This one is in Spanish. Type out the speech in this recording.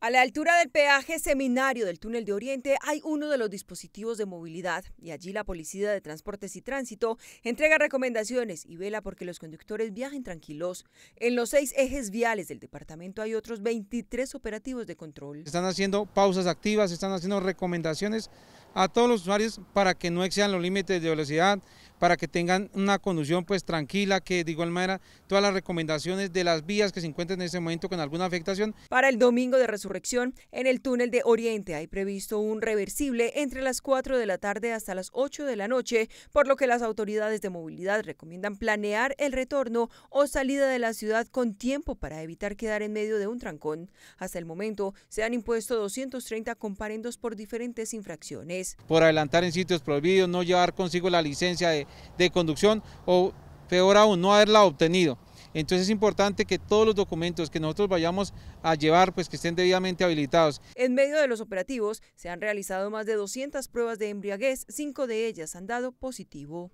A la altura del peaje seminario del túnel de Oriente hay uno de los dispositivos de movilidad y allí la Policía de Transportes y Tránsito entrega recomendaciones y vela porque los conductores viajen tranquilos. En los seis ejes viales del departamento hay otros 23 operativos de control. Están haciendo pausas activas, están haciendo recomendaciones a todos los usuarios para que no excedan los límites de velocidad, para que tengan una conducción pues tranquila, que de igual manera todas las recomendaciones de las vías que se encuentren en ese momento con alguna afectación. Para el domingo de resurrección, en el túnel de Oriente hay previsto un reversible entre las 4 de la tarde hasta las 8 de la noche, por lo que las autoridades de movilidad recomiendan planear el retorno o salida de la ciudad con tiempo para evitar quedar en medio de un trancón. Hasta el momento se han impuesto 230 comparendos por diferentes infracciones. Por adelantar en sitios prohibidos, no llevar consigo la licencia de de conducción o peor aún, no haberla obtenido. Entonces es importante que todos los documentos que nosotros vayamos a llevar, pues que estén debidamente habilitados. En medio de los operativos se han realizado más de 200 pruebas de embriaguez, cinco de ellas han dado positivo.